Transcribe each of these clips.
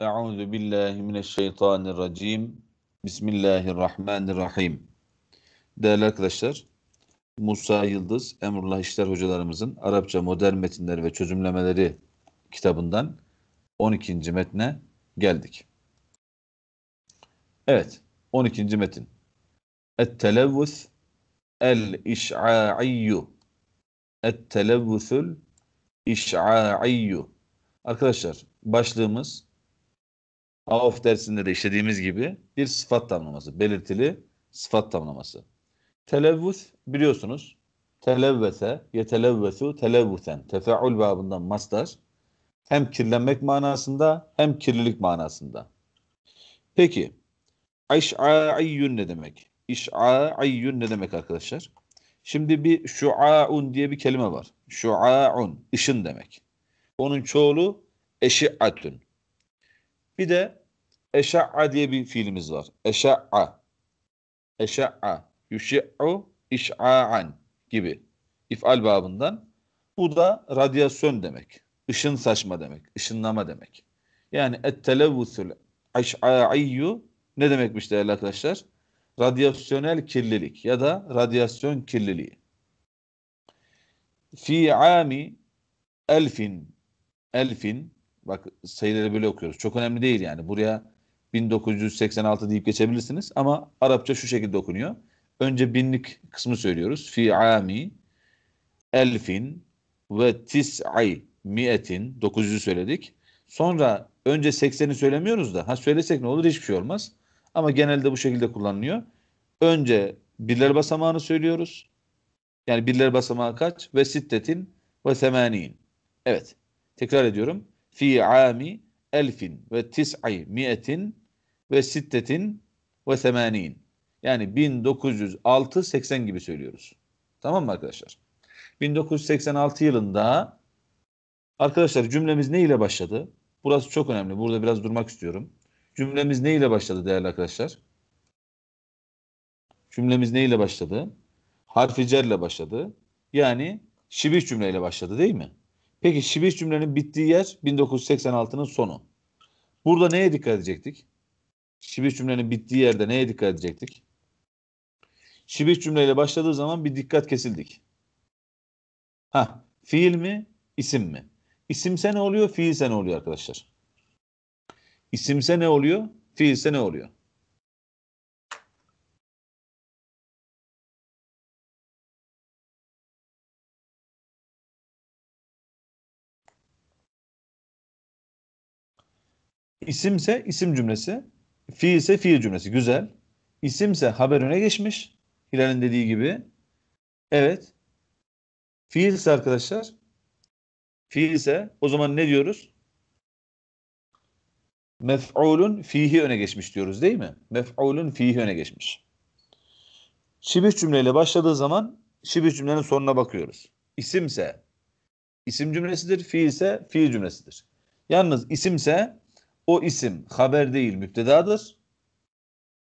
Euzu billahi mineşşeytanirracim. Bismillahirrahmanirrahim. Değerli arkadaşlar, Musa Yıldız, Emrullah İşler hocalarımızın Arapça modern metinler ve çözümlemeleri kitabından 12. metne geldik. Evet, 12. metin. Et-televvüs el-iş'a'iyyu. Et-televvüsül iş'a'iyyu. Arkadaşlar, başlığımız Auf dersinde de işlediğimiz gibi bir sıfat tamlaması, belirtili sıfat tamlaması. Televvüs biliyorsunuz televvese, yetelevvesu, televvüsen. Tefeul babından mastar. Hem kirlenmek manasında hem kirlilik manasında. Peki, iş'a'iyyün ne demek? İş'a'iyyün ne demek arkadaşlar? Şimdi bir şu'a'un diye bir kelime var. Şu'a'un, ışın demek. Onun çoğulu eşi'atün. Bir de eşa'a diye bir fiilimiz var. Eşa'a. Eşa'a. Yuşi'u iş'a'an gibi. İf'al babından. Bu da radyasyon demek. Işın saçma demek. Işınlama demek. Yani ettelevvüsül iş'a'iyyu ne demekmiş değerli arkadaşlar? Radyasyonel kirlilik ya da radyasyon kirliliği. Fi ami elfin elfin Bak sayıları böyle okuyoruz. Çok önemli değil yani. Buraya 1986 deyip geçebilirsiniz ama Arapça şu şekilde okunuyor. Önce binlik kısmı söylüyoruz. Fi ami elfin ve tis tis'i mi'etin 900'ü söyledik. Sonra önce 80'i söylemiyoruz da ha söylesek ne olur hiçbir şey olmaz. Ama genelde bu şekilde kullanılıyor. Önce birler basamağını söylüyoruz. Yani birler basamağı kaç? Ve sittetin ve semaniin. Evet. Tekrar ediyorum fi ami elfin ve tis'i mi'etin ve sittetin ve semanin. Yani 1906 80 gibi söylüyoruz. Tamam mı arkadaşlar? 1986 yılında arkadaşlar cümlemiz ne ile başladı? Burası çok önemli. Burada biraz durmak istiyorum. Cümlemiz ne ile başladı değerli arkadaşlar? Cümlemiz ne ile başladı? Harfi cerle başladı. Yani şibih cümleyle başladı değil mi? Peki Şiviş cümlenin bittiği yer 1986'nın sonu. Burada neye dikkat edecektik? Şiviş cümlenin bittiği yerde neye dikkat edecektik? Şibiş cümleyle başladığı zaman bir dikkat kesildik. Ha, fiil mi, isim mi? İsimse ne oluyor, fiilse ne oluyor arkadaşlar? İsimse ne oluyor, fiilse ne oluyor? İsimse isim cümlesi. Fiilse fiil cümlesi. Güzel. İsimse haber öne geçmiş. Hilal'in dediği gibi. Evet. Fiilse arkadaşlar. Fiilse o zaman ne diyoruz? Mef'ulun fihi öne geçmiş diyoruz değil mi? Mef'ulun fihi öne geçmiş. Şibih cümleyle başladığı zaman şibih cümlenin sonuna bakıyoruz. İsimse isim cümlesidir, fiilse fiil cümlesidir. Yalnız isimse o isim haber değil müptedadır.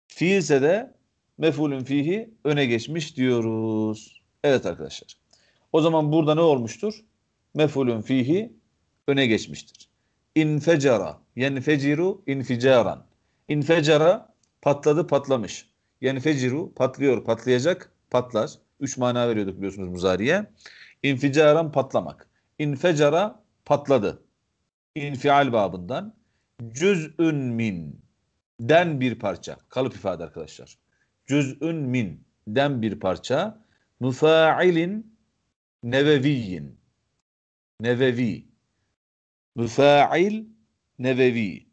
Fiilse de mefulün fihi öne geçmiş diyoruz. Evet arkadaşlar. O zaman burada ne olmuştur? Mefulün fihi öne geçmiştir. İnfecara, yenfeciru inficaran. İnfecara patladı patlamış. Yenfeciru patlıyor patlayacak patlar. Üç mana veriyorduk biliyorsunuz muzariye. İnficaran patlamak. İnfecara patladı. İnfial babından cüz'ün min den bir parça. Kalıp ifade arkadaşlar. Cüz'ün min den bir parça. Müfailin neveviyin. Nevevi. Müfail nevevi.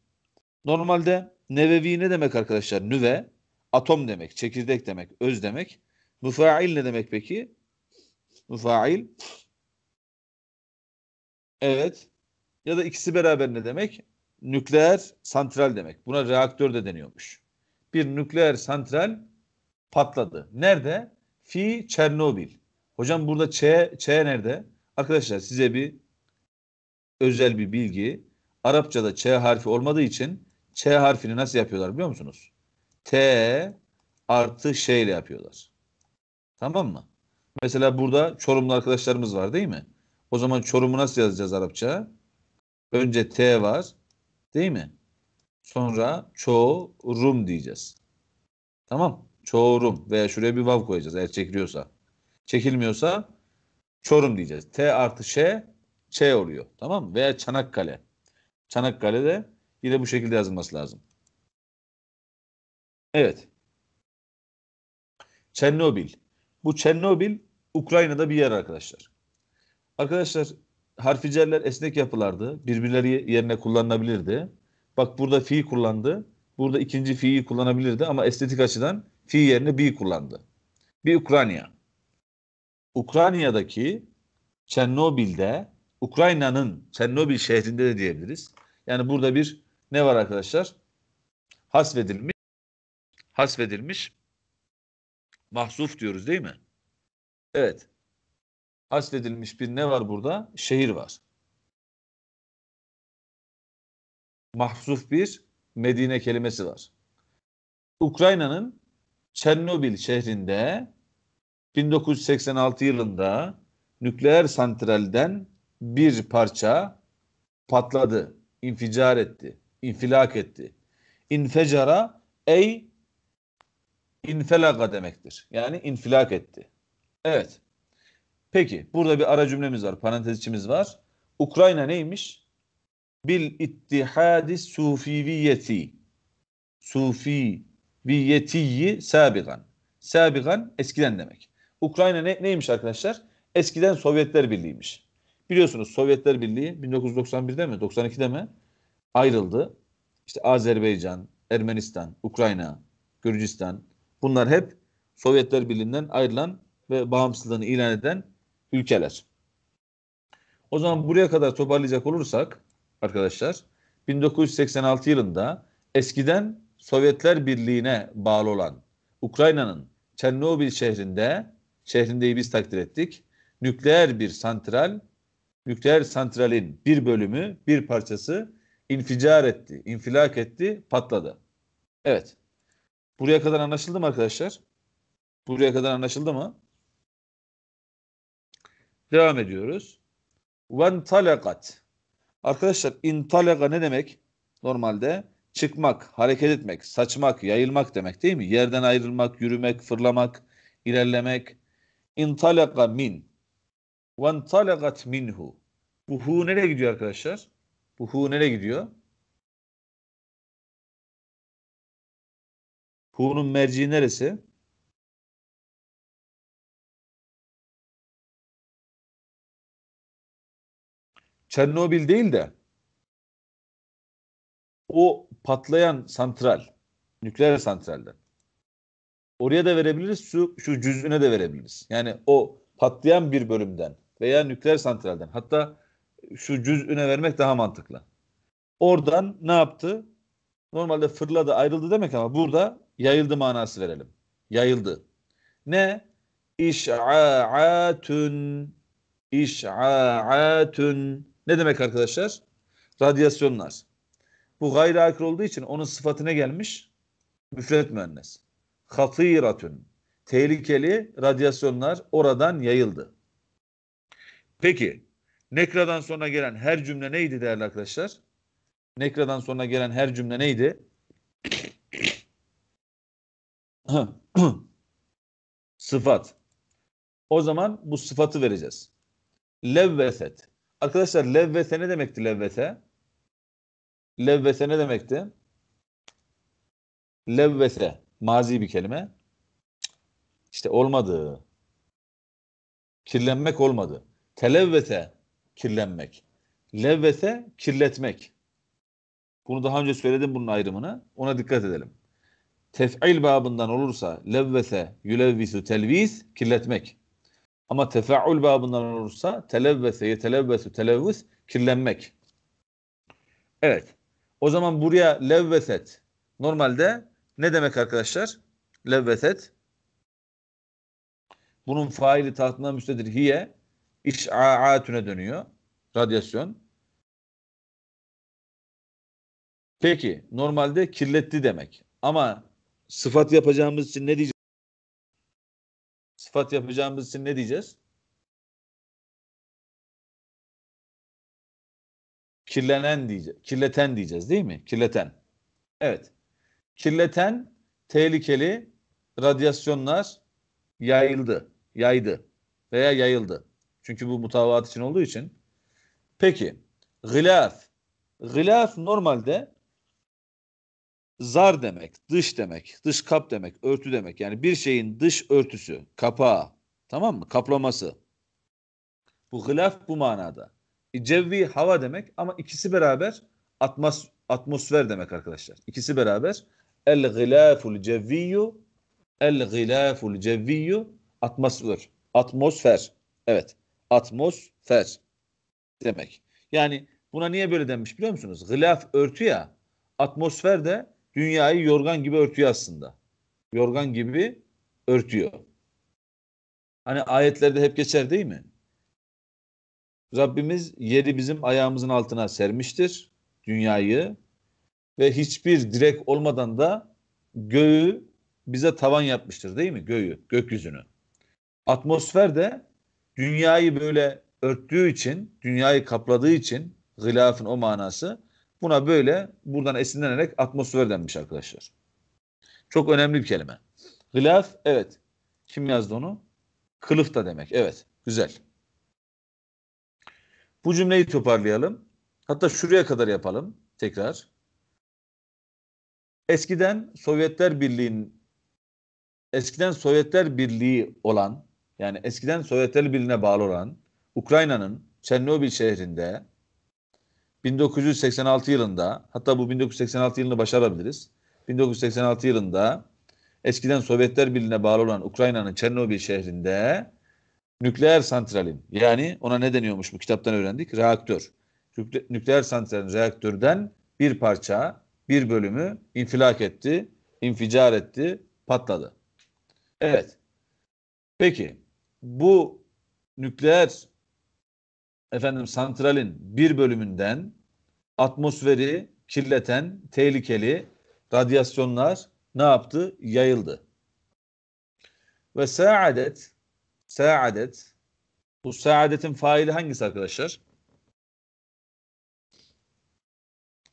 Normalde nevevi ne demek arkadaşlar? Nüve atom demek, çekirdek demek, öz demek. Müfail ne demek peki? Müfail. Evet. Ya da ikisi beraber ne demek? nükleer santral demek. Buna reaktör de deniyormuş. Bir nükleer santral patladı. Nerede? Fi Çernobil. Hocam burada Ç, Ç nerede? Arkadaşlar size bir özel bir bilgi. Arapçada Ç harfi olmadığı için Ç harfini nasıl yapıyorlar biliyor musunuz? T artı Ş ile yapıyorlar. Tamam mı? Mesela burada Çorumlu arkadaşlarımız var değil mi? O zaman Çorum'u nasıl yazacağız Arapça? Önce T var. Değil mi? Sonra çorum diyeceğiz. Tamam. Çorum veya şuraya bir vav koyacağız eğer çekiliyorsa. Çekilmiyorsa Çorum diyeceğiz. T artı Ş Ç oluyor. Tamam mı? Veya Çanakkale. Çanakkale de yine bu şekilde yazılması lazım. Evet. Çernobil. Bu Çernobil Ukrayna'da bir yer arkadaşlar. Arkadaşlar harficeller esnek yapılardı. Birbirleri yerine kullanılabilirdi. Bak burada fi kullandı. Burada ikinci fi'yi kullanabilirdi ama estetik açıdan fi yerine bi kullandı. Bir Ukrayna. Ukrayna'daki Çernobil'de Ukrayna'nın Çernobil şehrinde de diyebiliriz. Yani burada bir ne var arkadaşlar? Hasfedilmiş hasfedilmiş mahsuf diyoruz değil mi? Evet hasledilmiş bir ne var burada? Şehir var. Mahzuf bir Medine kelimesi var. Ukrayna'nın Çernobil şehrinde 1986 yılında nükleer santralden bir parça patladı, inficar etti, infilak etti. İnfecara ey infelaga demektir. Yani infilak etti. Evet. Peki burada bir ara cümlemiz var, parantez içimiz var. Ukrayna neymiş? Bil ittihadi sufiviyeti. Sufiviyetiyi sabigan. Sabigan eskiden demek. Ukrayna ne, neymiş arkadaşlar? Eskiden Sovyetler Birliği'ymiş. Biliyorsunuz Sovyetler Birliği 1991'de mi 92'de mi ayrıldı. İşte Azerbaycan, Ermenistan, Ukrayna, Gürcistan bunlar hep Sovyetler Birliği'nden ayrılan ve bağımsızlığını ilan eden ülkeler. O zaman buraya kadar toparlayacak olursak arkadaşlar 1986 yılında eskiden Sovyetler Birliği'ne bağlı olan Ukrayna'nın Çernobil şehrinde şehrindeyi biz takdir ettik. Nükleer bir santral, nükleer santralin bir bölümü, bir parçası inficar etti, infilak etti, patladı. Evet. Buraya kadar anlaşıldı mı arkadaşlar? Buraya kadar anlaşıldı mı? Devam ediyoruz. Ventalekat. Arkadaşlar intalega ne demek? Normalde çıkmak, hareket etmek, saçmak, yayılmak demek değil mi? Yerden ayrılmak, yürümek, fırlamak, ilerlemek. İntalega min. Ventalegat minhu. Bu hu nereye gidiyor arkadaşlar? Bu hu nereye gidiyor? Hu'nun merci neresi? Çernobil değil de o patlayan santral, nükleer santralden. Oraya da verebiliriz, şu, şu cüzüne de verebiliriz. Yani o patlayan bir bölümden veya nükleer santralden. Hatta şu cüzüne vermek daha mantıklı. Oradan ne yaptı? Normalde fırladı, ayrıldı demek ama burada yayıldı manası verelim. Yayıldı. Ne? İş'a'atun İş'a'atun ne demek arkadaşlar? Radyasyonlar. Bu gayri akıl olduğu için onun sıfatına gelmiş müfredet müennes. Hatiratun. Tehlikeli radyasyonlar oradan yayıldı. Peki nekradan sonra gelen her cümle neydi değerli arkadaşlar? Nekradan sonra gelen her cümle neydi? Sıfat. O zaman bu sıfatı vereceğiz. Levveset. Arkadaşlar levvete ne demekti levvete? Levvete ne demekti? Levvete mazi bir kelime. İşte olmadı. Kirlenmek olmadı. Televvete kirlenmek. Levvete kirletmek. Bunu daha önce söyledim bunun ayrımını. Ona dikkat edelim. Tef'il babından olursa levvete yülevvisu telvis kirletmek. Ama tefaül babından olursa televvese, yetelevvesu, televvüs kirlenmek. Evet. O zaman buraya levveset. Normalde ne demek arkadaşlar? Levveset. Bunun faili tahtına müstedir hiye. İş'a'atüne dönüyor. Radyasyon. Peki normalde kirletti demek. Ama sıfat yapacağımız için ne diyeceğiz? sıfat yapacağımız için ne diyeceğiz? Kirlenen diyeceğiz. Kirleten diyeceğiz değil mi? Kirleten. Evet. Kirleten tehlikeli radyasyonlar yayıldı. Yaydı veya yayıldı. Çünkü bu mutavat için olduğu için. Peki. Gılaf. Gılaf normalde Zar demek, dış demek, dış kap demek, örtü demek. Yani bir şeyin dış örtüsü, kapağı. Tamam mı? Kaplaması. Bu hilaf bu manada. E, cevvi hava demek ama ikisi beraber atmos atmosfer demek arkadaşlar. İkisi beraber el gilaful cevviyyu el gilaful cevviyyu atmosfer. Atmosfer. Evet. Atmosfer demek. Yani buna niye böyle denmiş biliyor musunuz? Gilaf örtü ya. Atmosfer de dünyayı yorgan gibi örtüyor aslında. Yorgan gibi örtüyor. Hani ayetlerde hep geçer değil mi? Rabbimiz yeri bizim ayağımızın altına sermiştir dünyayı ve hiçbir direk olmadan da göğü bize tavan yapmıştır değil mi? Göğü, gökyüzünü. Atmosfer de dünyayı böyle örttüğü için, dünyayı kapladığı için gılafın o manası Buna böyle buradan esinlenerek atmosfer denmiş arkadaşlar. Çok önemli bir kelime. Gılaf evet. Kim yazdı onu? Kılıf da demek. Evet. Güzel. Bu cümleyi toparlayalım. Hatta şuraya kadar yapalım tekrar. Eskiden Sovyetler Birliği'nin eskiden Sovyetler Birliği olan yani eskiden Sovyetler Birliği'ne bağlı olan Ukrayna'nın Çernobil şehrinde 1986 yılında hatta bu 1986 yılını başarabiliriz. 1986 yılında eskiden Sovyetler Birliği'ne bağlı olan Ukrayna'nın Çernobil şehrinde nükleer santralin yani ona ne deniyormuş bu kitaptan öğrendik reaktör. Nükleer santralin reaktörden bir parça bir bölümü infilak etti, inficar etti, patladı. Evet. Peki bu nükleer efendim santralin bir bölümünden atmosferi kirleten tehlikeli radyasyonlar ne yaptı? Yayıldı. Ve saadet saadet bu saadetin faili hangisi arkadaşlar?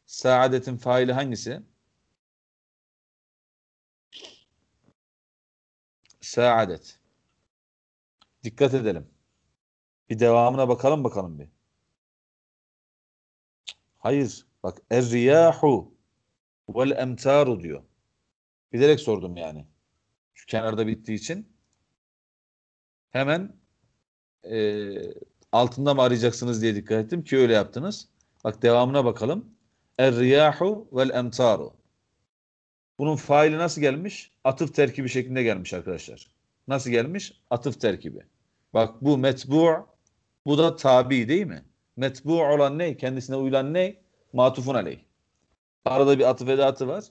Saadetin faili hangisi? Saadet. Dikkat edelim. Bir devamına bakalım bakalım bir. Hayır. Bak er-riyahu vel emtaru diyor. Bilerek sordum yani. Şu kenarda bittiği için. Hemen e, altında mı arayacaksınız diye dikkat ettim ki öyle yaptınız. Bak devamına bakalım. Er-riyahu vel emtaru. Bunun faili nasıl gelmiş? Atıf terkibi şeklinde gelmiş arkadaşlar. Nasıl gelmiş? Atıf terkibi. Bak bu metbu, bu da tabi değil mi? Metbu olan ne? Kendisine uyulan ne? Matufun aleyh. Arada bir atıf edatı var.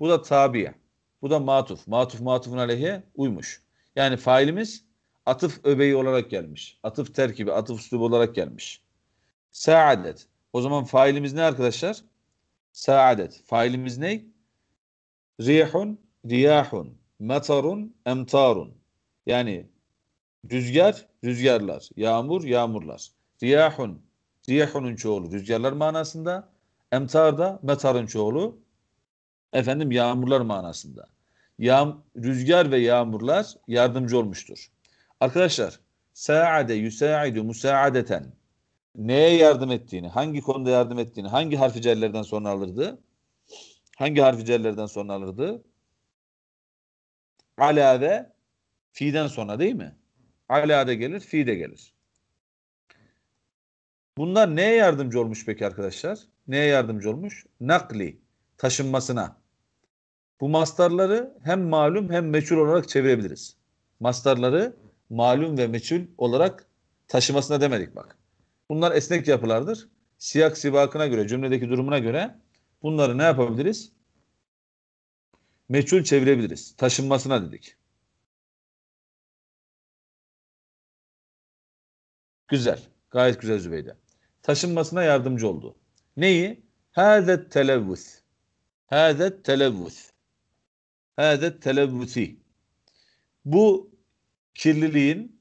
Bu da tabiye. Bu da matuf. Matuf matufun aleyhe uymuş. Yani failimiz atıf öbeği olarak gelmiş. Atıf terkibi, atıf üslubu olarak gelmiş. Saadet. O zaman failimiz ne arkadaşlar? Saadet. Failimiz ne? Rihun, riyahun, matarun, emtarun. Yani rüzgar, rüzgarlar. Yağmur, yağmurlar. Riyahun, Riyahun'un çoğulu rüzgarlar manasında. Emtar da metarın çoğulu efendim yağmurlar manasında. Yağ, rüzgar ve yağmurlar yardımcı olmuştur. Arkadaşlar saade yusaidu musaadeten neye yardım ettiğini, hangi konuda yardım ettiğini, hangi harfi cellerden sonra alırdı? Hangi harfi cellerden sonra alırdı? Ala ve fi'den sonra değil mi? Ala de gelir, fi de gelir. Bunlar neye yardımcı olmuş peki arkadaşlar? Neye yardımcı olmuş? Nakli, taşınmasına. Bu mastarları hem malum hem meçhul olarak çevirebiliriz. Mastarları malum ve meçhul olarak taşımasına demedik bak. Bunlar esnek yapılardır. Siyak sibakına göre, cümledeki durumuna göre bunları ne yapabiliriz? Meçhul çevirebiliriz. Taşınmasına dedik. Güzel. Gayet güzel Zübeyde taşınmasına yardımcı oldu. Neyi? Hâzet televvüs. Hâzet televvüs. Hâzet televvüsi. Bu kirliliğin,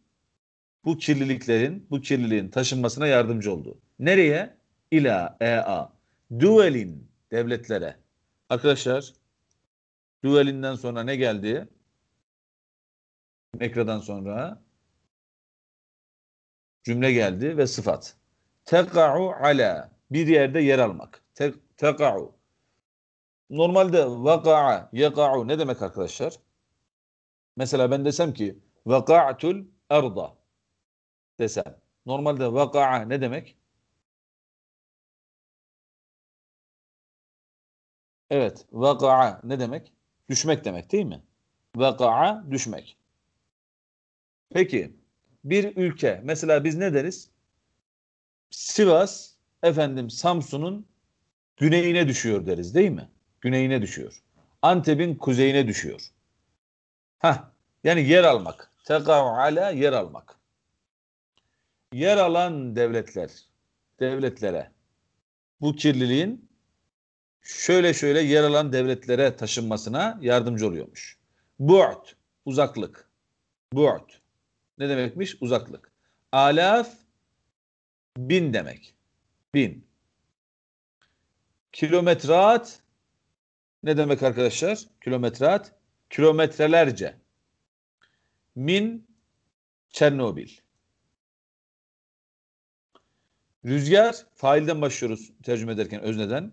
bu kirliliklerin, bu kirliliğin taşınmasına yardımcı oldu. Nereye? İla, ea. Duelin devletlere. Arkadaşlar, duelinden sonra ne geldi? Mekra'dan sonra cümle geldi ve sıfat teka'u ala bir yerde yer almak. Te, teka'u. Normalde vaka'a, yaka'u ne demek arkadaşlar? Mesela ben desem ki vaka'tul erda desem. Normalde vaka'a ne demek? Evet, vaka'a ne demek? Düşmek demek değil mi? Vaka'a düşmek. Peki bir ülke mesela biz ne deriz? Sivas efendim Samsun'un güneyine düşüyor deriz değil mi? Güneyine düşüyor. Antep'in kuzeyine düşüyor. Ha yani yer almak. Tekav ala yer almak. Yer alan devletler, devletlere bu kirliliğin şöyle şöyle yer alan devletlere taşınmasına yardımcı oluyormuş. Bu'd, uzaklık. Bu'd. Ne demekmiş? Uzaklık. Alaf Bin demek. Bin. Kilometreat ne demek arkadaşlar? Kilometreat kilometrelerce. Min Çernobil. Rüzgar failden başlıyoruz tercüme ederken özneden.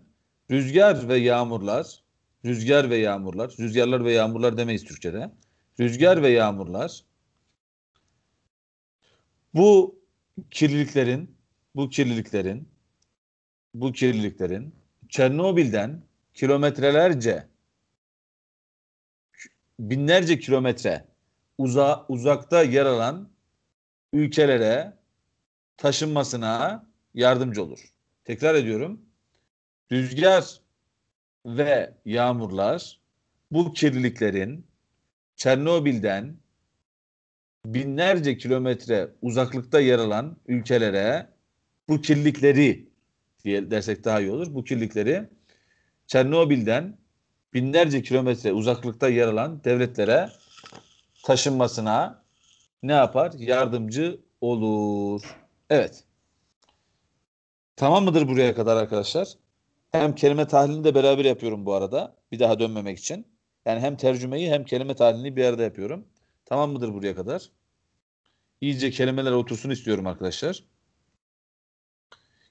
Rüzgar ve yağmurlar, rüzgar ve yağmurlar, rüzgarlar ve yağmurlar demeyiz Türkçe'de. Rüzgar ve yağmurlar bu kirliliklerin bu kirliliklerin bu kirliliklerin Çernobil'den kilometrelerce binlerce kilometre uza, uzakta yer alan ülkelere taşınmasına yardımcı olur. Tekrar ediyorum. Rüzgar ve yağmurlar bu kirliliklerin Çernobil'den binlerce kilometre uzaklıkta yer alan ülkelere bu kirlikleri diye dersek daha iyi olur. Bu kirlikleri Çernobil'den binlerce kilometre uzaklıkta yer alan devletlere taşınmasına ne yapar? Yardımcı olur. Evet. Tamam mıdır buraya kadar arkadaşlar? Hem kelime tahlilini de beraber yapıyorum bu arada. Bir daha dönmemek için. Yani hem tercümeyi hem kelime tahlilini bir arada yapıyorum. Tamam mıdır buraya kadar? İyice kelimeler otursun istiyorum arkadaşlar.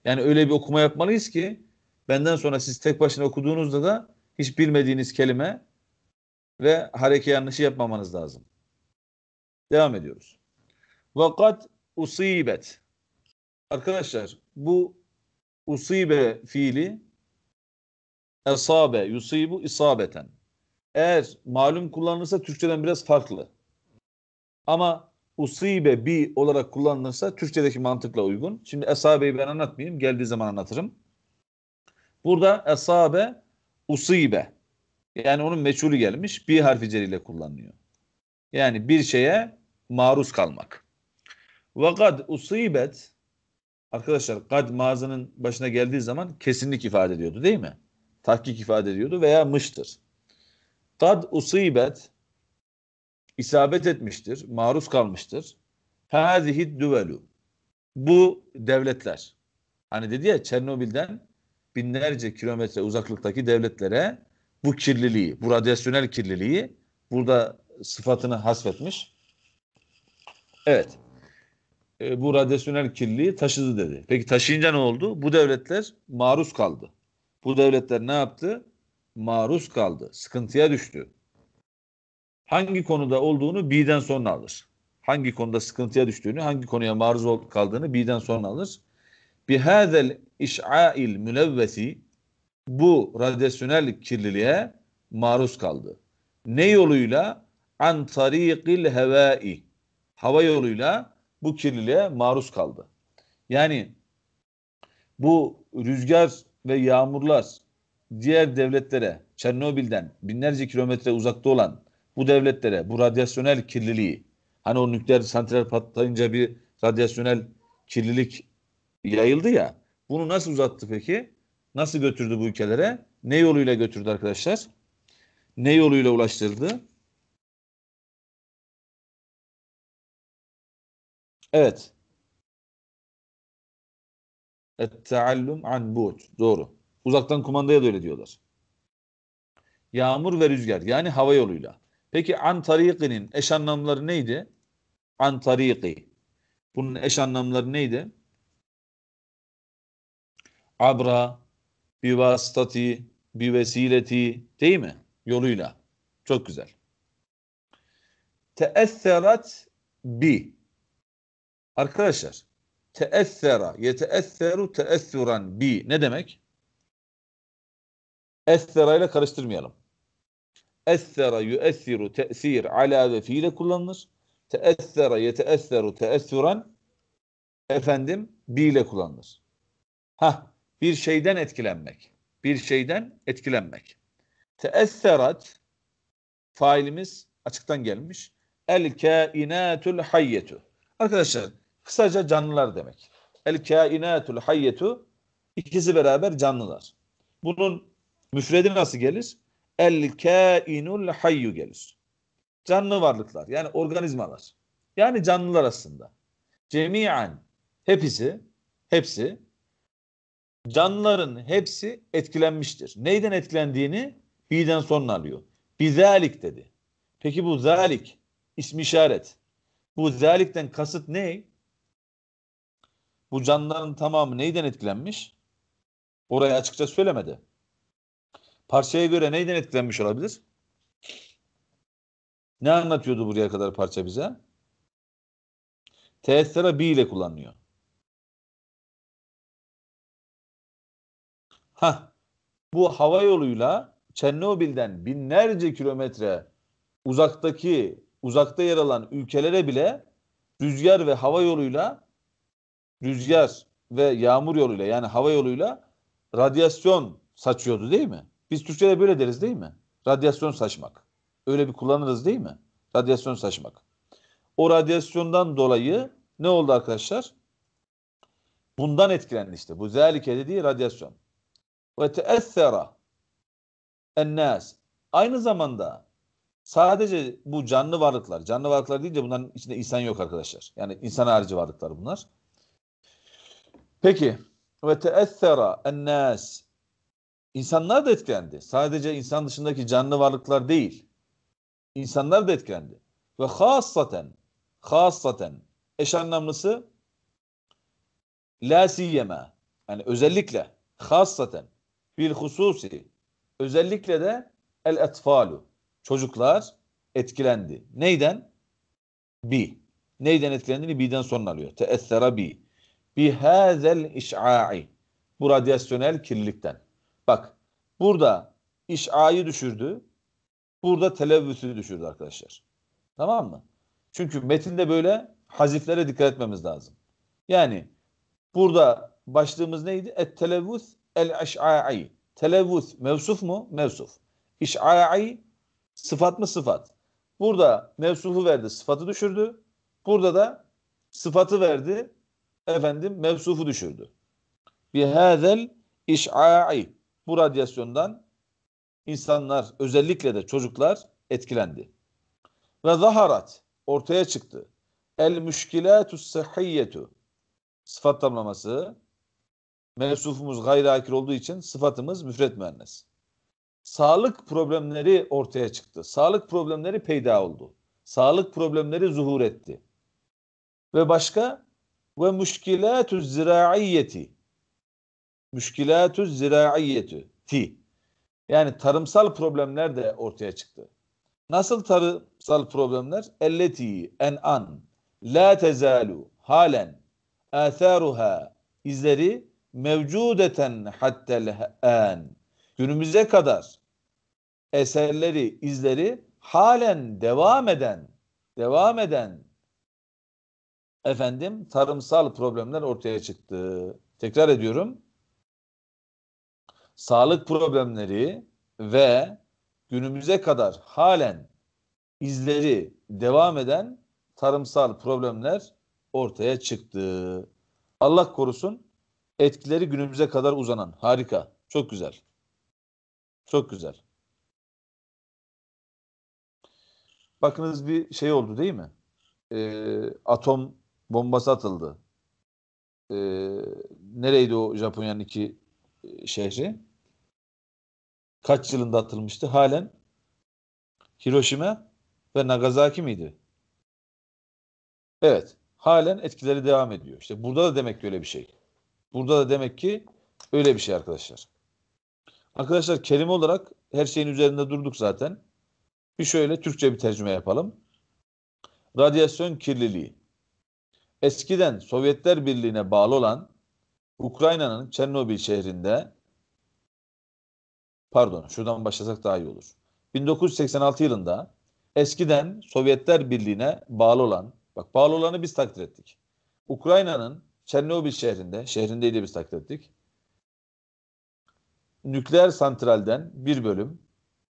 Yani öyle bir okuma yapmalıyız ki benden sonra siz tek başına okuduğunuzda da hiç bilmediğiniz kelime ve hareke yanlışı yapmamanız lazım. Devam ediyoruz. Vakat usibet. Arkadaşlar bu usibe fiili esabe, yusibu isabeten. Eğer malum kullanılırsa Türkçeden biraz farklı. Ama usibe bi olarak kullanılırsa Türkçedeki mantıkla uygun. Şimdi esabeyi ben anlatmayayım. Geldiği zaman anlatırım. Burada esabe usibe. Yani onun meçhulü gelmiş. Bi harfi celiyle kullanılıyor. Yani bir şeye maruz kalmak. Ve kad usibet arkadaşlar kad mazının başına geldiği zaman kesinlik ifade ediyordu değil mi? Tahkik ifade ediyordu veya mıştır. Kad usibet isabet etmiştir, maruz kalmıştır. Hazihi düvelu. Bu devletler. Hani dedi ya Çernobil'den binlerce kilometre uzaklıktaki devletlere bu kirliliği, bu radyasyonel kirliliği burada sıfatını hasfetmiş. Evet. E, bu radyasyonel kirliliği taşıdı dedi. Peki taşıyınca ne oldu? Bu devletler maruz kaldı. Bu devletler ne yaptı? Maruz kaldı. Sıkıntıya düştü hangi konuda olduğunu birden sonra alır. Hangi konuda sıkıntıya düştüğünü, hangi konuya maruz kaldığını birden sonra alır. Bir Bihazel iş'ail mülevvesi bu radyasyonel kirliliğe maruz kaldı. Ne yoluyla? An tariqil hevai. Hava yoluyla bu kirliliğe maruz kaldı. Yani bu rüzgar ve yağmurlar diğer devletlere Çernobil'den binlerce kilometre uzakta olan bu devletlere bu radyasyonel kirliliği hani o nükleer santral patlayınca bir radyasyonel kirlilik yayıldı ya bunu nasıl uzattı peki? Nasıl götürdü bu ülkelere? Ne yoluyla götürdü arkadaşlar? Ne yoluyla ulaştırdı? Evet. Et-teallüm an bu'd. Doğru. Uzaktan kumandaya da öyle diyorlar. Yağmur ve rüzgar yani hava yoluyla. Peki Antariq'inin tarikinin eş anlamları neydi? Antariqi. Bunun eş anlamları neydi? Abra, bi vasıtati, bi vesileti değil mi? Yoluyla. Çok güzel. Teesserat bi. Arkadaşlar, teessera, yeteesseru teessuran bi. Ne demek? Essera ile karıştırmayalım. Essere yüessiru te'sir ala ve fiile kullanılır. Te'essere yete'esseru te'essüren efendim bile kullanılır. Ha bir şeyden etkilenmek. Bir şeyden etkilenmek. Te'esserat failimiz açıktan gelmiş. El kainatul hayyetu. Arkadaşlar kısaca canlılar demek. El kainatul hayyetu ikisi beraber canlılar. Bunun müfredi nasıl gelir? el kainul hayyu gelir. Canlı varlıklar yani organizmalar. Yani canlılar aslında. Cemiyen hepsi hepsi canlıların hepsi etkilenmiştir. Neyden etkilendiğini bi'den sonra alıyor. Bizalik dedi. Peki bu zalik ismi işaret. Bu zalikten kasıt ne? Bu canlıların tamamı neyden etkilenmiş? Orayı açıkça söylemedi. Parçaya göre neyden etkilenmiş olabilir? Ne anlatıyordu buraya kadar parça bize? Teessera bi ile kullanılıyor. Ha, bu hava yoluyla Çernobil'den binlerce kilometre uzaktaki uzakta yer alan ülkelere bile rüzgar ve hava yoluyla rüzgar ve yağmur yoluyla yani hava yoluyla radyasyon saçıyordu değil mi? Biz Türkçe'de böyle deriz değil mi? Radyasyon saçmak. Öyle bir kullanırız değil mi? Radyasyon saçmak. O radyasyondan dolayı ne oldu arkadaşlar? Bundan etkilendi işte. Bu zelike dediği radyasyon. Ve teessera ennas. Aynı zamanda sadece bu canlı varlıklar, canlı varlıklar deyince bunların içinde insan yok arkadaşlar. Yani insan harici varlıklar bunlar. Peki ve teessera ennas İnsanlar da etkendi. Sadece insan dışındaki canlı varlıklar değil. İnsanlar da etkendi. Ve hasaten, hasaten eş anlamlısı la siyeme yani özellikle hasaten bil hususi özellikle de el etfalu çocuklar etkilendi. Neyden? Bi. Neyden etkilendiğini bi'den sonra alıyor. Teessera bi. Bi hazel iş'a'i. Bu radyasyonel kirlilikten. Bak burada işayı düşürdü. Burada televvüsü düşürdü arkadaşlar. Tamam mı? Çünkü metinde böyle haziflere dikkat etmemiz lazım. Yani burada başlığımız neydi? Et televvüs el işai. Televvüs mevsuf mu? Mevsuf. İşai sıfat mı? Sıfat. Burada mevsufu verdi, sıfatı düşürdü. Burada da sıfatı verdi, efendim mevsufu düşürdü. Bihazel işai bu radyasyondan insanlar özellikle de çocuklar etkilendi. Ve zaharat ortaya çıktı. El müşkilatü sihhiyetu sıfat tamlaması mevsufumuz gayri olduğu için sıfatımız müfret müennes. Sağlık problemleri ortaya çıktı. Sağlık problemleri peyda oldu. Sağlık problemleri zuhur etti. Ve başka ve müşkilatü ziraiyeti müşkilatü ziraiyyetü ti. Yani tarımsal problemler de ortaya çıktı. Nasıl tarımsal problemler? Elleti en an la tezalu halen atharuha izleri mevcudeten hattel an. Günümüze kadar eserleri, izleri halen devam eden, devam eden efendim tarımsal problemler ortaya çıktı. Tekrar ediyorum sağlık problemleri ve günümüze kadar halen izleri devam eden tarımsal problemler ortaya çıktı. Allah korusun etkileri günümüze kadar uzanan. Harika. Çok güzel. Çok güzel. Bakınız bir şey oldu değil mi? Ee, atom bombası atıldı. Ee, nereydi o Japonya'nın iki şehri. Kaç yılında atılmıştı? Halen Hiroşima ve Nagasaki miydi? Evet. Halen etkileri devam ediyor. İşte burada da demek ki öyle bir şey. Burada da demek ki öyle bir şey arkadaşlar. Arkadaşlar kelime olarak her şeyin üzerinde durduk zaten. Bir şöyle Türkçe bir tercüme yapalım. Radyasyon kirliliği. Eskiden Sovyetler Birliği'ne bağlı olan Ukrayna'nın Çernobil şehrinde pardon şuradan başlasak daha iyi olur. 1986 yılında eskiden Sovyetler Birliği'ne bağlı olan bak bağlı olanı biz takdir ettik. Ukrayna'nın Çernobil şehrinde şehrindeydi biz takdir ettik. Nükleer santralden bir bölüm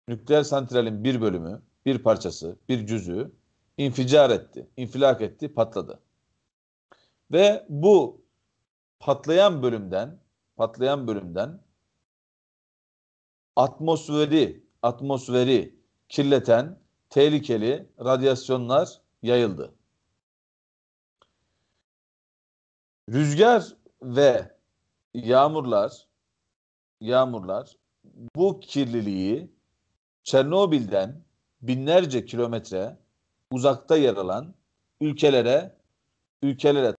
nükleer santralin bir bölümü, bir parçası, bir cüzü inficar etti, infilak etti, patladı. Ve bu patlayan bölümden patlayan bölümden atmosferi atmosferi kirleten tehlikeli radyasyonlar yayıldı. Rüzgar ve yağmurlar yağmurlar bu kirliliği Çernobil'den binlerce kilometre uzakta yer alan ülkelere ülkelere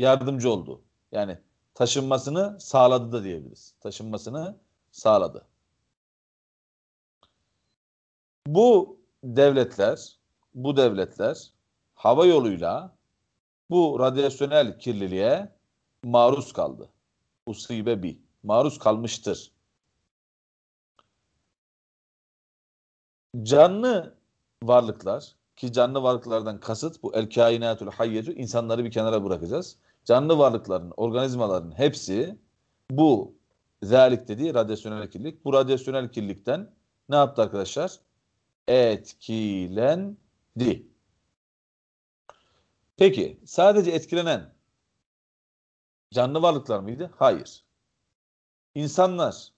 yardımcı oldu. Yani taşınmasını sağladı da diyebiliriz. Taşınmasını sağladı. Bu devletler, bu devletler hava yoluyla bu radyasyonel kirliliğe maruz kaldı. Usibe bi. Maruz kalmıştır. Canlı varlıklar ki canlı varlıklardan kasıt bu el kainatul hayyetu insanları bir kenara bırakacağız canlı varlıkların, organizmaların hepsi bu zerlik dediği radyasyonel kirlilik. Bu radyasyonel kirlilikten ne yaptı arkadaşlar? Etkilendi. Peki sadece etkilenen canlı varlıklar mıydı? Hayır. İnsanlar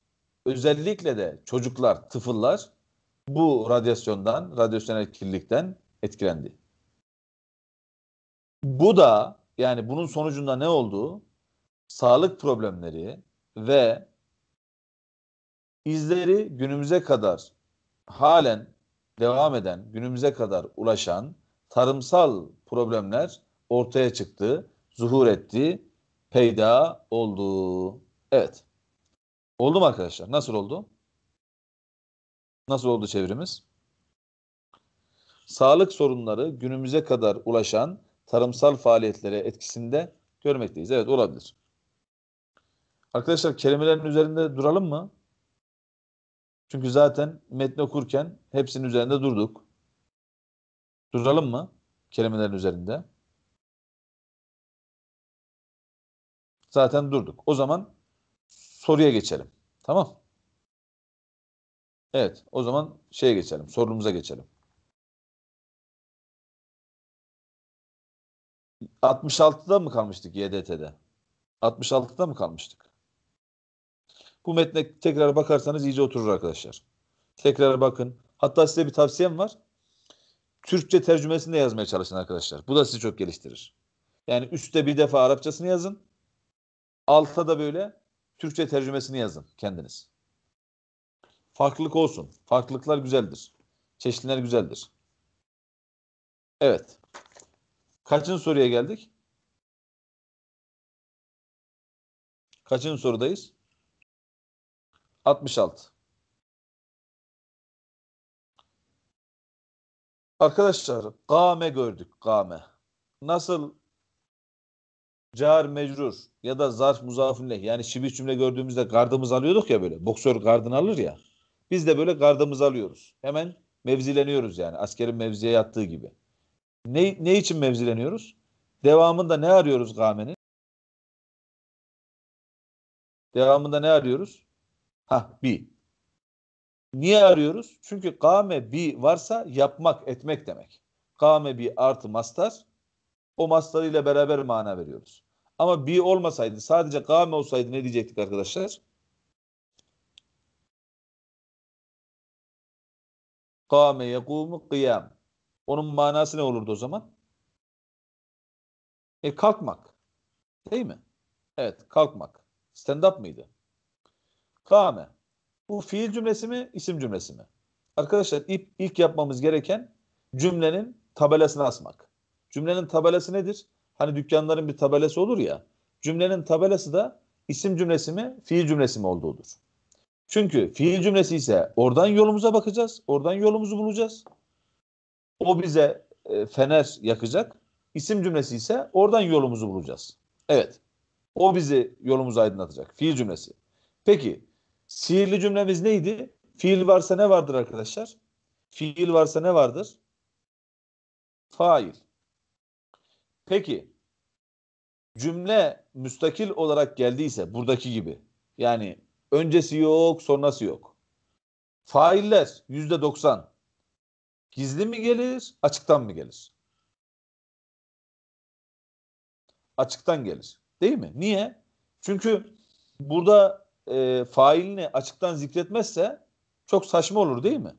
özellikle de çocuklar, tıfıllar bu radyasyondan, radyasyonel kirlilikten etkilendi. Bu da yani bunun sonucunda ne olduğu sağlık problemleri ve izleri günümüze kadar halen devam eden, günümüze kadar ulaşan tarımsal problemler ortaya çıktı, zuhur etti, peyda oldu. Evet. Oldu mu arkadaşlar? Nasıl oldu? Nasıl oldu çevrimiz? Sağlık sorunları günümüze kadar ulaşan tarımsal faaliyetlere etkisinde görmekteyiz. Evet olabilir. Arkadaşlar kelimelerin üzerinde duralım mı? Çünkü zaten metni okurken hepsinin üzerinde durduk. Duralım mı kelimelerin üzerinde? Zaten durduk. O zaman soruya geçelim. Tamam. Evet o zaman şeye geçelim. Sorumuza geçelim. 66'da mı kalmıştık YDT'de? 66'da mı kalmıştık? Bu metne tekrar bakarsanız iyice oturur arkadaşlar. Tekrar bakın. Hatta size bir tavsiyem var. Türkçe tercümesini de yazmaya çalışın arkadaşlar. Bu da sizi çok geliştirir. Yani üstte bir defa Arapçasını yazın. Altta da böyle Türkçe tercümesini yazın kendiniz. Farklılık olsun. Farklılıklar güzeldir. Çeşitler güzeldir. Evet. Kaçın soruya geldik? Kaçın sorudayız? 66. Arkadaşlar game gördük game. Nasıl car mecrur ya da zarf muzafun leh yani şibih cümle gördüğümüzde gardımız alıyorduk ya böyle boksör gardını alır ya. Biz de böyle gardımız alıyoruz. Hemen mevzileniyoruz yani askerin mevziye yattığı gibi. Ne, ne için mevzileniyoruz? Devamında ne arıyoruz Game'nin? Devamında ne arıyoruz? Ha bir. Niye arıyoruz? Çünkü kame bi varsa yapmak, etmek demek. Kame bi artı master, O mastar ile beraber mana veriyoruz. Ama bi olmasaydı, sadece kame olsaydı ne diyecektik arkadaşlar? Kame yekumu kıyam. Onun manası ne olurdu o zaman? E kalkmak. Değil mi? Evet kalkmak. Stand up mıydı? Kame. Bu fiil cümlesi mi isim cümlesi mi? Arkadaşlar ilk, ilk yapmamız gereken cümlenin tabelasını asmak. Cümlenin tabelası nedir? Hani dükkanların bir tabelası olur ya. Cümlenin tabelası da isim cümlesi mi, fiil cümlesi mi olduğudur. Çünkü fiil cümlesi ise oradan yolumuza bakacağız, oradan yolumuzu bulacağız. O bize e, fener yakacak. İsim cümlesi ise oradan yolumuzu bulacağız. Evet. O bizi yolumuzu aydınlatacak. Fiil cümlesi. Peki sihirli cümlemiz neydi? Fiil varsa ne vardır arkadaşlar? Fiil varsa ne vardır? Fail. Peki cümle müstakil olarak geldiyse buradaki gibi yani öncesi yok sonrası yok. Failler yüzde doksan Gizli mi gelir, açıktan mı gelir? Açıktan gelir. Değil mi? Niye? Çünkü burada e, failini açıktan zikretmezse çok saçma olur değil mi?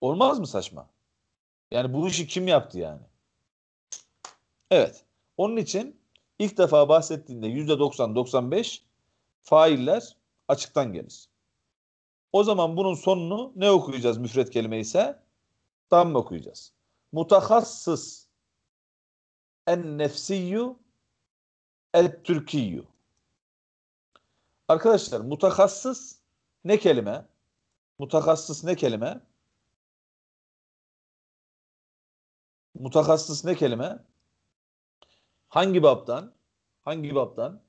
Olmaz mı saçma? Yani bu işi kim yaptı yani? Evet. Onun için ilk defa bahsettiğinde %90-95 failler açıktan gelir. O zaman bunun sonunu ne okuyacağız müfret kelime ise? Tam mı okuyacağız. Mutahassıs en nefsiyyu et türkiyyu. Arkadaşlar mutahassıs ne kelime? Mutahassıs ne kelime? Mutahassıs ne kelime? Hangi baptan? Hangi baptan?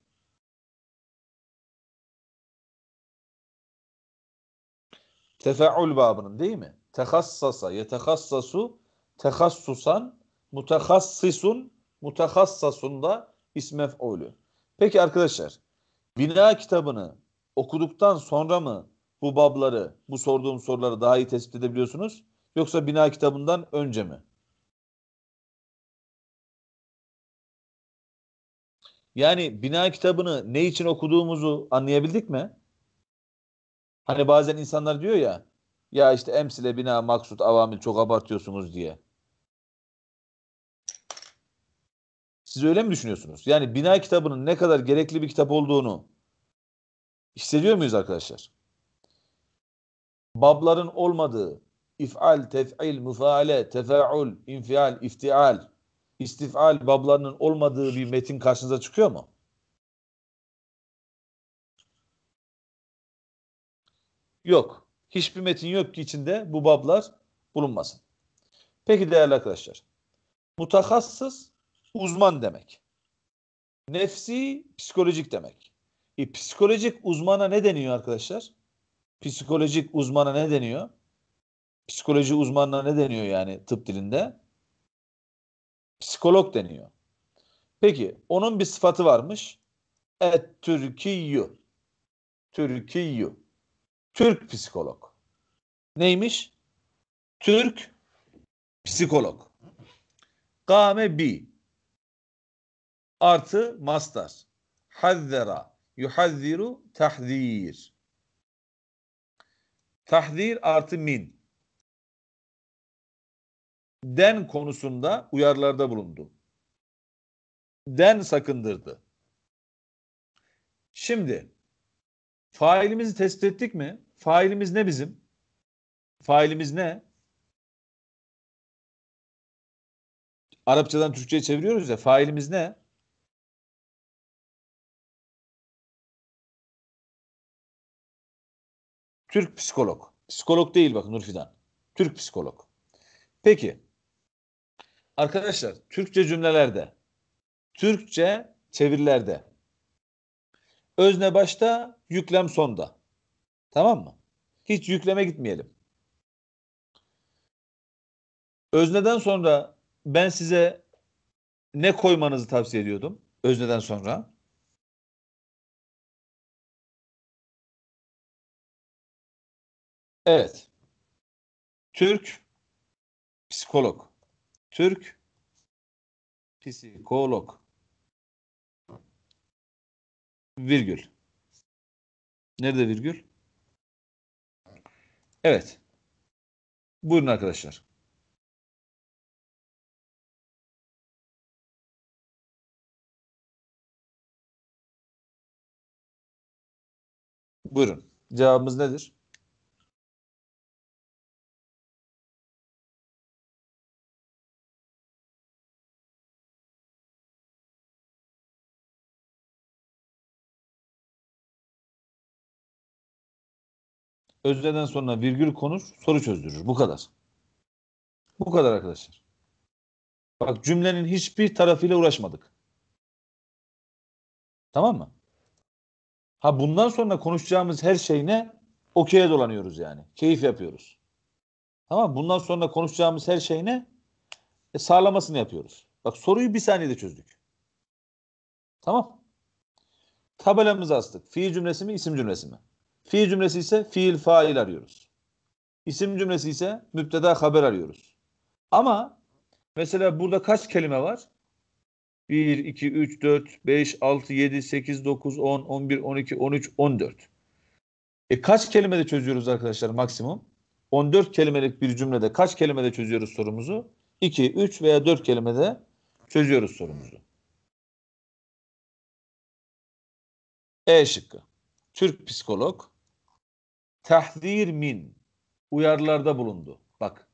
Tefeül babının değil mi? tehassasa, yetehassasu, tehassusan, mutehassisun, mutehassasunda ismef oylu. Peki arkadaşlar, bina kitabını okuduktan sonra mı bu babları, bu sorduğum soruları daha iyi tespit edebiliyorsunuz? Yoksa bina kitabından önce mi? Yani bina kitabını ne için okuduğumuzu anlayabildik mi? Hani bazen insanlar diyor ya ya işte emsile bina maksut avamil çok abartıyorsunuz diye. Siz öyle mi düşünüyorsunuz? Yani bina kitabının ne kadar gerekli bir kitap olduğunu hissediyor muyuz arkadaşlar? Babların olmadığı ifal, tef'il, müfaale, tefe'ul, infial, iftial, istifal bablarının olmadığı bir metin karşınıza çıkıyor mu? Yok hiçbir metin yok ki içinde bu bablar bulunmasın. Peki değerli arkadaşlar. Mutakassıs uzman demek. Nefsi psikolojik demek. E, psikolojik uzmana ne deniyor arkadaşlar? Psikolojik uzmana ne deniyor? Psikoloji uzmanına ne deniyor yani tıp dilinde? Psikolog deniyor. Peki onun bir sıfatı varmış. Et Türkiyyü. Türkiyyü. Türk psikolog. Neymiş? Türk psikolog. Kame bi artı master. Hazzera yuhazziru tahzir. Tahzir artı min. Den konusunda uyarlarda bulundu. Den sakındırdı. Şimdi failimizi tespit ettik mi? Failimiz ne bizim? Failimiz ne? Arapçadan Türkçe'ye çeviriyoruz ya. Failimiz ne? Türk psikolog. Psikolog değil bakın Nurfidan. Türk psikolog. Peki. Arkadaşlar Türkçe cümlelerde, Türkçe çevirilerde, özne başta, yüklem sonda. Tamam mı? Hiç yükleme gitmeyelim. Özneden sonra ben size ne koymanızı tavsiye ediyordum özneden sonra? Evet. Türk psikolog. Türk psikolog. Virgül. Nerede virgül? Evet. Buyurun arkadaşlar. Buyurun. Cevabımız nedir? Özleden sonra virgül konur, soru çözdürür. Bu kadar. Bu kadar arkadaşlar. Bak cümlenin hiçbir tarafıyla uğraşmadık. Tamam mı? Ha bundan sonra konuşacağımız her şey ne? Okey'e dolanıyoruz yani. Keyif yapıyoruz. Tamam Bundan sonra konuşacağımız her şey ne? E, sağlamasını yapıyoruz. Bak soruyu bir saniyede çözdük. Tamam. Tabelamızı astık. Fiil cümlesi mi, isim cümlesi mi? Fiil cümlesi ise fiil fail arıyoruz. İsim cümlesi ise müpteda haber arıyoruz. Ama mesela burada kaç kelime var? 1, 2, 3, 4, 5, 6, 7, 8, 9, 10, 11, 12, 13, 14. E kaç kelimede çözüyoruz arkadaşlar maksimum? 14 kelimelik bir cümlede kaç kelimede çözüyoruz sorumuzu? 2, 3 veya 4 kelimede çözüyoruz sorumuzu. E şıkkı. Türk psikolog tehzir min uyarılarda bulundu. Bak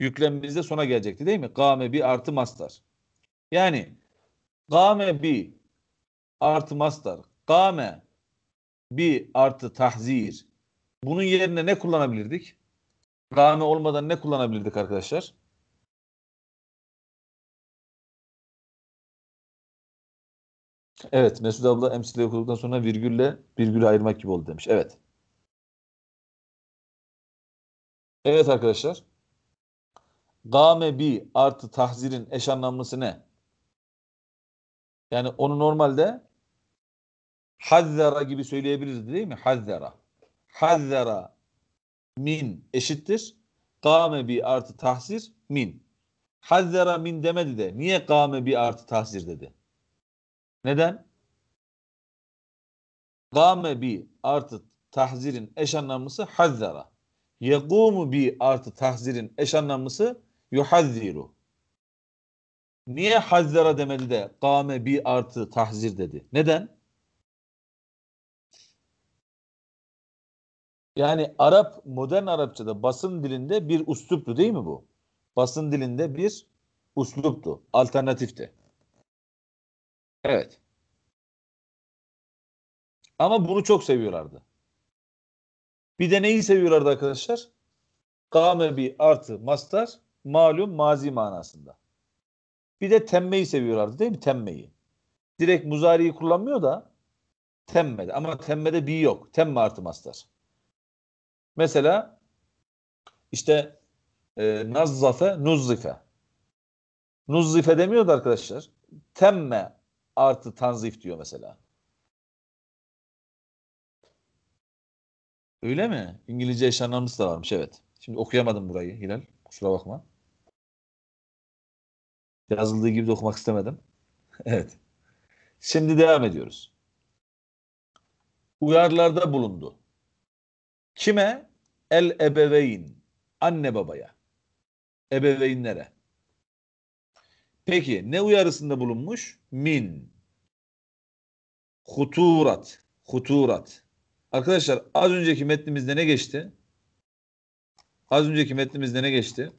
yüklemimiz de sona gelecekti değil mi? Game bi artı mastar. Yani game bi artı mastar. Game bi artı tahzir. Bunun yerine ne kullanabilirdik? Game olmadan ne kullanabilirdik arkadaşlar? Evet Mesut abla emsile okuduktan sonra virgülle virgülü ayırmak gibi oldu demiş. Evet. Evet arkadaşlar. Game bi artı tahzirin eş anlamlısı ne? Yani onu normalde hazzara gibi söyleyebiliriz değil mi? Hazzara. Hazzara min eşittir. Game bi artı tahzir min. Hazzara min demedi de niye game bi artı tahzir dedi? Neden? Game bi artı tahzirin eş anlamlısı hazzara yegumu bi artı tahzirin eş anlamlısı yuhazziru. Niye hazzara demedi de Kâme bi artı tahzir dedi? Neden? Yani Arap, modern Arapçada basın dilinde bir usluptu değil mi bu? Basın dilinde bir usluptu, alternatifti. Evet. Ama bunu çok seviyorlardı. Bir de neyi seviyorlardı arkadaşlar? Game artı master malum mazi manasında. Bir de temmeyi seviyorlardı değil mi? Temmeyi. Direkt muzariyi kullanmıyor da temmede. Ama temmede bi yok. Temme artı master. Mesela işte e, nazzafe, nuzzife. Nuzzife demiyordu arkadaşlar. Temme artı tanzif diyor mesela. Öyle mi? İngilizce eş anlamlısı da varmış evet. Şimdi okuyamadım burayı Hilal. Kusura bakma. Yazıldığı gibi de okumak istemedim. evet. Şimdi devam ediyoruz. Uyarlarda bulundu. Kime? El ebeveyn. Anne babaya. Ebeveynlere. Peki ne uyarısında bulunmuş? Min. Huturat. Huturat. Arkadaşlar az önceki metnimizde ne geçti? Az önceki metnimizde ne geçti?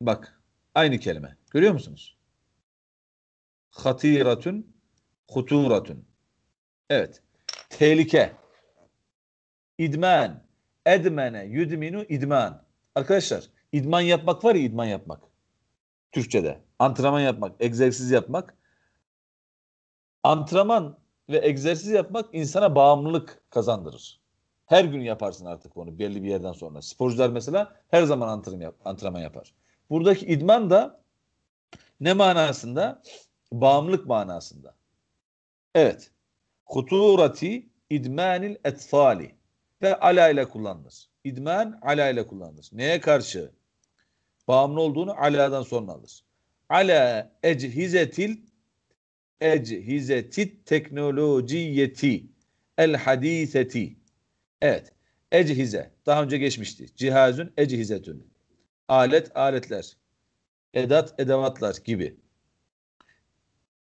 Bak aynı kelime. Görüyor musunuz? Hatiratun, huturatun. Evet. Tehlike. İdman. Edmene, yudminu, idman. Arkadaşlar idman yapmak var ya idman yapmak. Türkçe'de. Antrenman yapmak, egzersiz yapmak antrenman ve egzersiz yapmak insana bağımlılık kazandırır. Her gün yaparsın artık onu belli bir yerden sonra. Sporcular mesela her zaman antrenman, yapar. Buradaki idman da ne manasında? Bağımlılık manasında. Evet. Kuturati idmanil etfali ve ala ile kullanılır. İdman ala ile kullanılır. Neye karşı? Bağımlı olduğunu aladan sonra alır. Ala ecihizetil echizeti teknolojiyeti el hadiseti. Evet. Echize. Daha önce geçmişti. Cihazün echizetün. Alet aletler. Edat edevatlar gibi.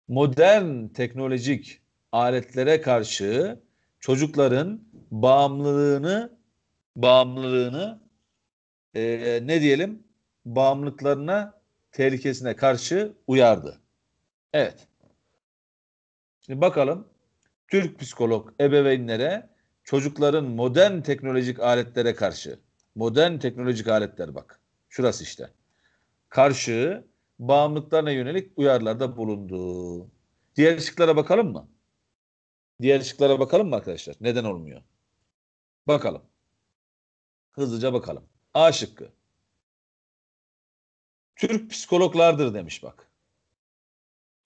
Modern teknolojik aletlere karşı çocukların bağımlılığını bağımlılığını e, ne diyelim bağımlılıklarına tehlikesine karşı uyardı. Evet. Şimdi bakalım Türk psikolog ebeveynlere çocukların modern teknolojik aletlere karşı modern teknolojik aletler bak. Şurası işte. Karşı bağımlılıklarına yönelik uyarılarda bulundu. Diğer şıklara bakalım mı? Diğer şıklara bakalım mı arkadaşlar? Neden olmuyor? Bakalım. Hızlıca bakalım. A şıkkı. Türk psikologlardır demiş bak.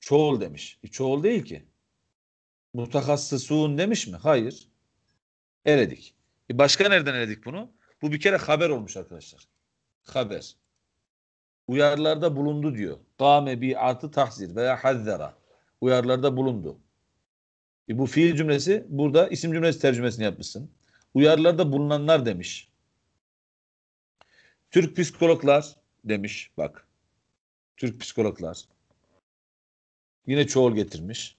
Çoğul demiş. E, çoğul değil ki mutakassısun demiş mi? Hayır. Eledik. E başka nereden eledik bunu? Bu bir kere haber olmuş arkadaşlar. Haber. Uyarılarda bulundu diyor. Kame artı tahzir veya hazzera. uyarılarda bulundu. E bu fiil cümlesi burada isim cümlesi tercümesini yapmışsın. Uyarılarda bulunanlar demiş. Türk psikologlar demiş bak. Türk psikologlar. Yine çoğul getirmiş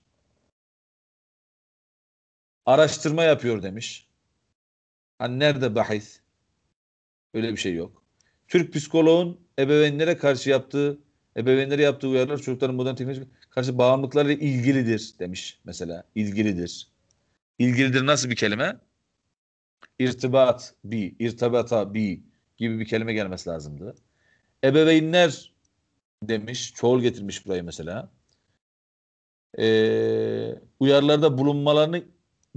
araştırma yapıyor demiş. Hani nerede bahis? Öyle bir şey yok. Türk psikoloğun ebeveynlere karşı yaptığı ebeveynlere yaptığı uyarılar çocukların modern teknoloji karşı bağımlılıklarla ilgilidir demiş mesela. İlgilidir. İlgilidir nasıl bir kelime? İrtibat bi, irtibata bi gibi bir kelime gelmesi lazımdı. Ebeveynler demiş, çoğul getirmiş burayı mesela. Ee, uyarılarda bulunmalarını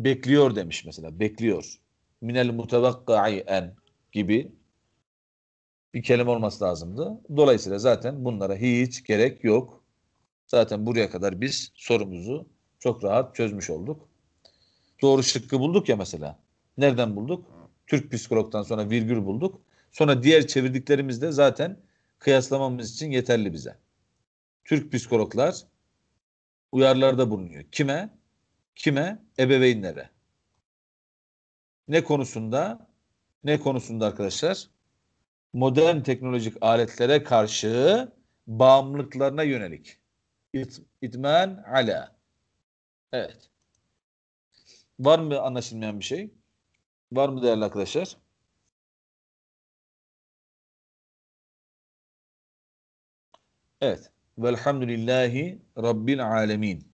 bekliyor demiş mesela. Bekliyor. Minel en gibi bir kelime olması lazımdı. Dolayısıyla zaten bunlara hiç gerek yok. Zaten buraya kadar biz sorumuzu çok rahat çözmüş olduk. Doğru şıkkı bulduk ya mesela. Nereden bulduk? Türk psikologtan sonra virgül bulduk. Sonra diğer çevirdiklerimiz de zaten kıyaslamamız için yeterli bize. Türk psikologlar uyarılarda bulunuyor. Kime? Kime? Ebeveynlere. Ne konusunda? Ne konusunda arkadaşlar? Modern teknolojik aletlere karşı bağımlılıklarına yönelik. İt, itmen ala. Evet. Var mı anlaşılmayan bir şey? Var mı değerli arkadaşlar? Evet. Velhamdülillahi Rabbil alemin.